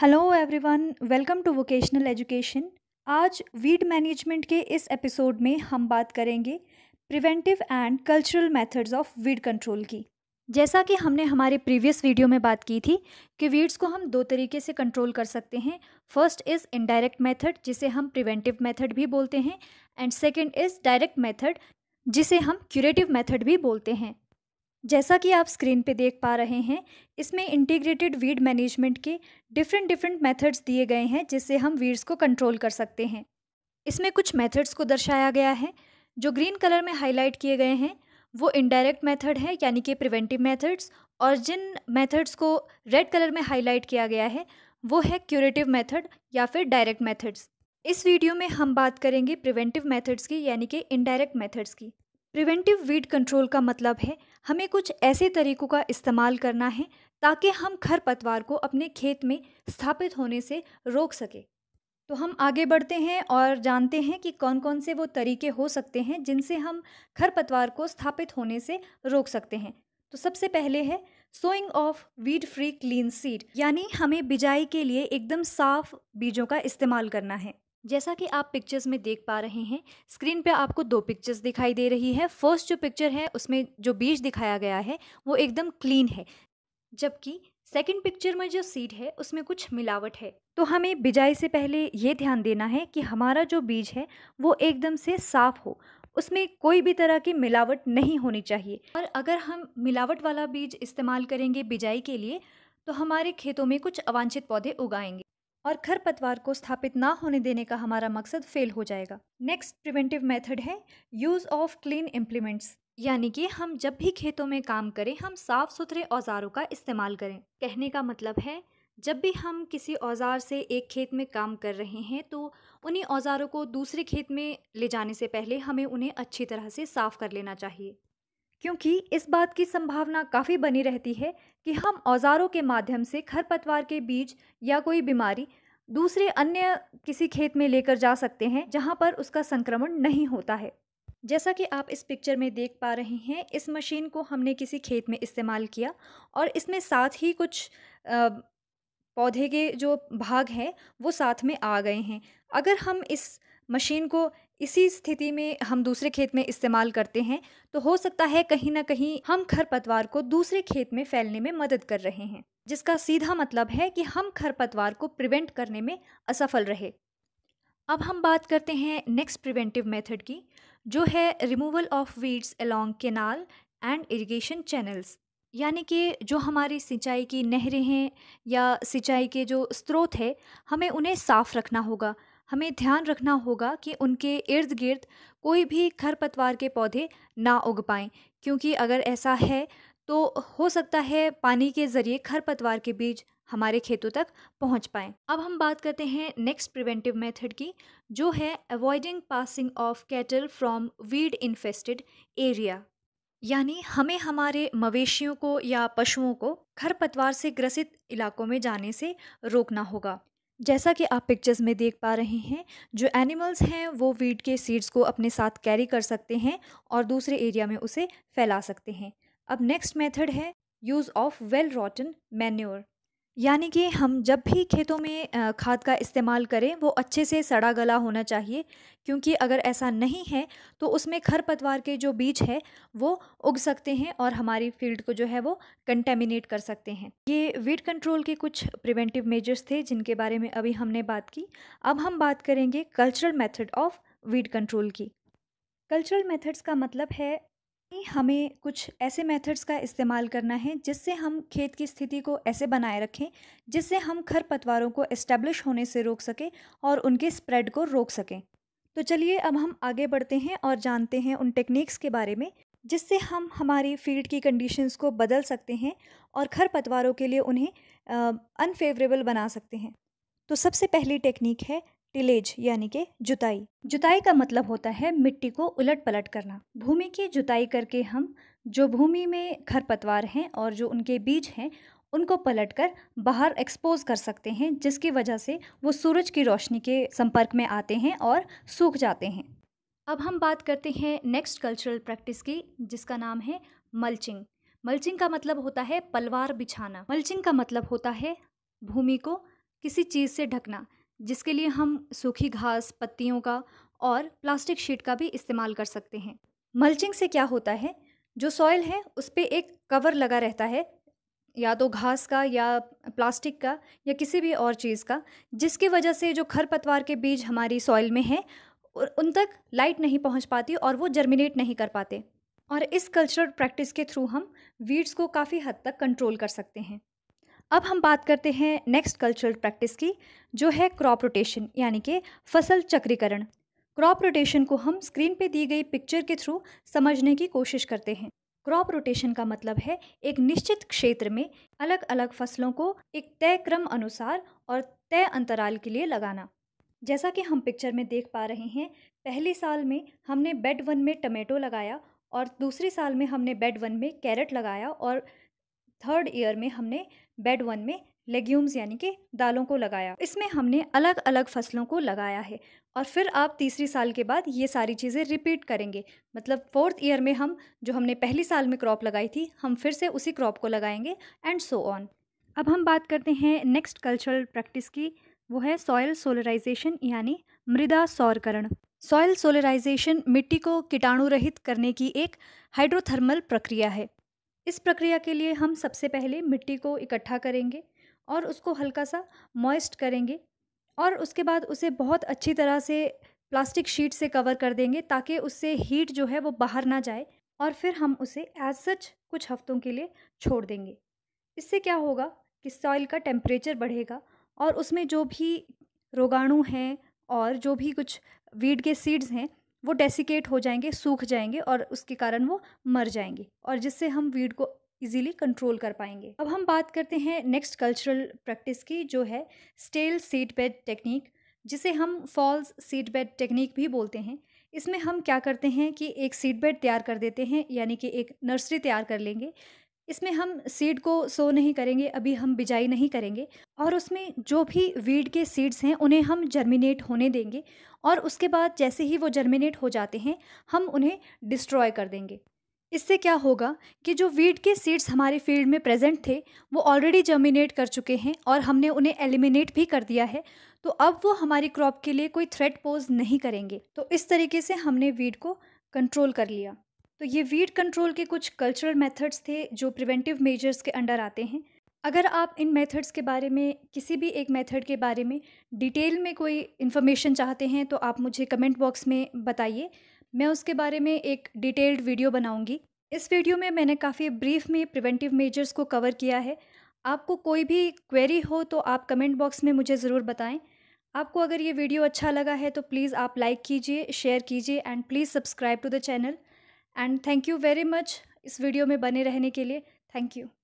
hello everyone welcome to vocational education आज weed management के इस एपिसोड में हम बात करेंगे preventive and cultural methods of weed control की जैसा कि हमने हमारे प्रीवियस वीडियो में बात की थी कि वीड्स को हम दो तरीके से कंट्रोल कर सकते हैं फर्स्ट इज़ इनडायरेक्ट मेथड जिसे हम प्रिवेंटिव मेथड भी बोलते हैं and second is direct method जिसे हम क्यूरेटिव मेथड भी बोलते हैं जैसा कि आप स्क्रीन पे देख पा रहे हैं इसमें इंटीग्रेटेड वीड मैनेजमेंट के डिफरेंट डिफरेंट मेथड्स दिए गए हैं जिससे हम वीड्स को कंट्रोल कर सकते हैं इसमें कुछ मेथड्स को दर्शाया गया है जो ग्रीन कलर में हाईलाइट किए गए हैं वो इनडायरेक्ट मेथड है यानी कि प्रिवेंटिव मेथड्स और जिन मेथड्स को रेड कलर में हाईलाइट किया गया है वो है क्यूरेटिव मेथड या फिर डायरेक्ट मेथड्स इस वीडियो में हम बात करेंगे प्रिवेंटिव मेथड्स की यानी कि इनडायरेक्ट मेथड्स की प्रिवेंटिव वीड कंट्रोल का मतलब है हमें कुछ ऐसे तरीकों का इस्तेमाल करना है ताकि हम खरपतवार को अपने खेत में स्थापित होने से रोक सके तो हम आगे बढ़ते हैं और जानते हैं कि कौन कौन से वो तरीके हो सकते हैं जिनसे हम खरपतवार को स्थापित होने से रोक सकते हैं तो सबसे पहले है sowing of weed free clean seed यानी हमें बिजाई के लिए एकदम साफ बीजों का इस्तेमाल करना है जैसा कि आप पिक्चर्स में देख पा रहे हैं स्क्रीन पे आपको दो पिक्चर्स दिखाई दे रही है फर्स्ट जो पिक्चर है उसमें जो बीज दिखाया गया है वो एकदम क्लीन है जबकि सेकंड पिक्चर में जो सीड है उसमें कुछ मिलावट है तो हमें बिजाई से पहले ये ध्यान देना है कि हमारा जो बीज है वो एकदम से साफ़ हो उसमें कोई भी तरह की मिलावट नहीं होनी चाहिए और अगर हम मिलावट वाला बीज इस्तेमाल करेंगे बिजाई के लिए तो हमारे खेतों में कुछ अवांछित पौधे उगाएंगे और खरपतवार को स्थापित ना होने देने का हमारा मकसद फेल हो जाएगा नेक्स्ट प्रिवेंटिव मेथड है यूज़ ऑफ क्लीन इम्प्लीमेंट्स यानी कि हम जब भी खेतों में काम करें हम साफ़ सुथरे औजारों का इस्तेमाल करें कहने का मतलब है जब भी हम किसी औज़ार से एक खेत में काम कर रहे हैं तो उन्हीं औज़ारों को दूसरे खेत में ले जाने से पहले हमें उन्हें अच्छी तरह से साफ़ कर लेना चाहिए क्योंकि इस बात की संभावना काफ़ी बनी रहती है कि हम औज़ारों के माध्यम से खरपतवार के बीज या कोई बीमारी दूसरे अन्य किसी खेत में लेकर जा सकते हैं जहाँ पर उसका संक्रमण नहीं होता है जैसा कि आप इस पिक्चर में देख पा रहे हैं इस मशीन को हमने किसी खेत में इस्तेमाल किया और इसमें साथ ही कुछ आ, पौधे के जो भाग हैं वो साथ में आ गए हैं अगर हम इस मशीन को इसी स्थिति में हम दूसरे खेत में इस्तेमाल करते हैं तो हो सकता है कहीं ना कहीं हम खरपतवार को दूसरे खेत में फैलने में मदद कर रहे हैं जिसका सीधा मतलब है कि हम खरपतवार को प्रिवेंट करने में असफल रहे अब हम बात करते हैं नेक्स्ट प्रिवेंटिव मेथड की जो है removal of weeds along canal and irrigation channels यानी कि जो हमारी सिंचाई की नहरें हैं या सिंचाई के जो स्रोत है हमें उन्हें साफ़ रखना होगा हमें ध्यान रखना होगा कि उनके इर्द गिर्द कोई भी खरपतवार के पौधे ना उग पाएँ क्योंकि अगर ऐसा है तो हो सकता है पानी के ज़रिए खरपतवार के बीज हमारे खेतों तक पहुंच पाएँ अब हम बात करते हैं नेक्स्ट प्रिवेंटिव मेथड की जो है avoiding passing of cattle from weed infested area यानी हमें हमारे मवेशियों को या पशुओं को खरपतवार से ग्रसित इलाकों में जाने से रोकना होगा जैसा कि आप पिक्चर्स में देख पा रहे हैं जो एनिमल्स हैं वो वीड के सीड्स को अपने साथ कैरी कर सकते हैं और दूसरे एरिया में उसे फैला सकते हैं अब नेक्स्ट मेथड है use of well rotten manure यानी कि हम जब भी खेतों में खाद का इस्तेमाल करें वो अच्छे से सड़ा गला होना चाहिए क्योंकि अगर ऐसा नहीं है तो उसमें खरपतवार के जो बीज है वो उग सकते हैं और हमारी फील्ड को जो है वो कंटेमिनेट कर सकते हैं ये वीड कंट्रोल के कुछ प्रिवेंटिव मेजर्स थे जिनके बारे में अभी हमने बात की अब हम बात करेंगे cultural method of weed control की कल्चरल मेथड्स का मतलब है हमें कुछ ऐसे मेथड्स का इस्तेमाल करना है जिससे हम खेत की स्थिति को ऐसे बनाए रखें जिससे हम खरपतवारों को इस्टेब्लिश होने से रोक सकें और उनके स्प्रेड को रोक सकें तो चलिए अब हम आगे बढ़ते हैं और जानते हैं उन टेक्निक्स के बारे में जिससे हम हमारी फील्ड की कंडीशंस को बदल सकते हैं और खरपतवारों के लिए उन्हें अनफेवरेबल बना सकते हैं तो सबसे पहली टेक्निक है टिलेज यानी कि जुताई जुताई का मतलब होता है मिट्टी को उलट पलट करना भूमि की जुताई करके हम जो भूमि में खरपतवार हैं और जो उनके बीज हैं उनको पलटकर बाहर एक्सपोज कर सकते हैं जिसकी वजह से वो सूरज की रोशनी के संपर्क में आते हैं और सूख जाते हैं अब हम बात करते हैं नेक्स्ट कल्चरल प्रैक्टिस की जिसका नाम है मल्चिंग मल्चिंग का मतलब होता है पलवार बिछाना मल्चिंग का मतलब होता है भूमि को किसी चीज़ से ढकना जिसके लिए हम सूखी घास पत्तियों का और प्लास्टिक शीट का भी इस्तेमाल कर सकते हैं मल्चिंग से क्या होता है जो सॉइल है उस पर एक कवर लगा रहता है या तो घास का या प्लास्टिक का या किसी भी और चीज़ का जिसकी वजह से जो खरपतवार के बीज हमारी सॉइल में हैं उन तक लाइट नहीं पहुंच पाती और वो जर्मिनेट नहीं कर पाते और इस कल्चरल प्रैक्टिस के थ्रू हम वीड्स को काफ़ी हद तक कंट्रोल कर सकते हैं अब हम बात करते हैं नेक्स्ट कल्चरल प्रैक्टिस की जो है क्रॉप रोटेशन यानी कि फसल चक्रीकरण क्रॉप रोटेशन को हम स्क्रीन पे दी गई पिक्चर के थ्रू समझने की कोशिश करते हैं क्रॉप रोटेशन का मतलब है एक निश्चित क्षेत्र में अलग अलग फसलों को एक तय क्रम अनुसार और तय अंतराल के लिए लगाना जैसा कि हम पिक्चर में देख पा रहे हैं पहले साल में हमने बेड वन में टमेटो लगाया और दूसरे साल में हमने बेड वन में कैरेट लगाया और थर्ड ईयर में हमने बेड वन में लेग्यूम्स यानी कि दालों को लगाया इसमें हमने अलग अलग फसलों को लगाया है और फिर आप तीसरी साल के बाद ये सारी चीज़ें रिपीट करेंगे मतलब फोर्थ ईयर में हम जो हमने पहली साल में क्रॉप लगाई थी हम फिर से उसी क्रॉप को लगाएंगे एंड सो ऑन अब हम बात करते हैं नेक्स्ट कल्चरल प्रैक्टिस की वो है सॉयल सोलराइजेशन यानी मृदा सौरकरण सॉयल सोलराइजेशन मिट्टी को कीटाणु रहित करने की एक हाइड्रोथर्मल प्रक्रिया है इस प्रक्रिया के लिए हम सबसे पहले मिट्टी को इकट्ठा करेंगे और उसको हल्का सा मॉइस्ट करेंगे और उसके बाद उसे बहुत अच्छी तरह से प्लास्टिक शीट से कवर कर देंगे ताकि उससे हीट जो है वो बाहर ना जाए और फिर हम उसे एज सच कुछ हफ्तों के लिए छोड़ देंगे इससे क्या होगा कि सॉइल का टेम्परेचर बढ़ेगा और उसमें जो भी रोगाणु हैं और जो भी कुछ वीड के सीड्स हैं वो डेसिकेट हो जाएंगे सूख जाएंगे और उसके कारण वो मर जाएंगे और जिससे हम वीड को इजीली कंट्रोल कर पाएंगे अब हम बात करते हैं नेक्स्ट कल्चरल प्रैक्टिस की जो है स्टेल सीड बेड टेक्निक जिसे हम फॉल्स सीड बेड टेक्निक भी बोलते हैं इसमें हम क्या करते हैं कि एक सीड बेड तैयार कर देते हैं यानी कि एक नर्सरी तैयार कर लेंगे इसमें हम सीड को सो नहीं करेंगे अभी हम बिजाई नहीं करेंगे और उसमें जो भी वीड के सीड्स हैं उन्हें हम जर्मिनेट होने देंगे और उसके बाद जैसे ही वो जर्मिनेट हो जाते हैं हम उन्हें डिस्ट्रॉय कर देंगे इससे क्या होगा कि जो वीड के सीड्स हमारे फील्ड में प्रेजेंट थे वो ऑलरेडी जर्मिनेट कर चुके हैं और हमने उन्हें एलिमिनेट भी कर दिया है तो अब वो हमारी क्रॉप के लिए कोई थ्रेट पोज नहीं करेंगे तो इस तरीके से हमने वीड को कंट्रोल कर लिया तो ये वीड कंट्रोल के कुछ कल्चरल मेथड्स थे जो प्रिवेंटिव मेजर्स के अंडर आते हैं अगर आप इन मेथड्स के बारे में किसी भी एक मेथड के बारे में डिटेल में कोई इन्फॉर्मेशन चाहते हैं तो आप मुझे कमेंट बॉक्स में बताइए मैं उसके बारे में एक डिटेल्ड वीडियो बनाऊंगी इस वीडियो में मैंने काफ़ी ब्रीफ में प्रिवेंटिव मेजर्स को कवर किया है आपको कोई भी क्वेरी हो तो आप कमेंट बॉक्स में मुझे ज़रूर बताएं आपको अगर ये वीडियो अच्छा लगा है तो प्लीज़ आप लाइक कीजिए शेयर कीजिए and please subscribe to the channel and thank you very much इस वीडियो में बने रहने के लिए थैंक यू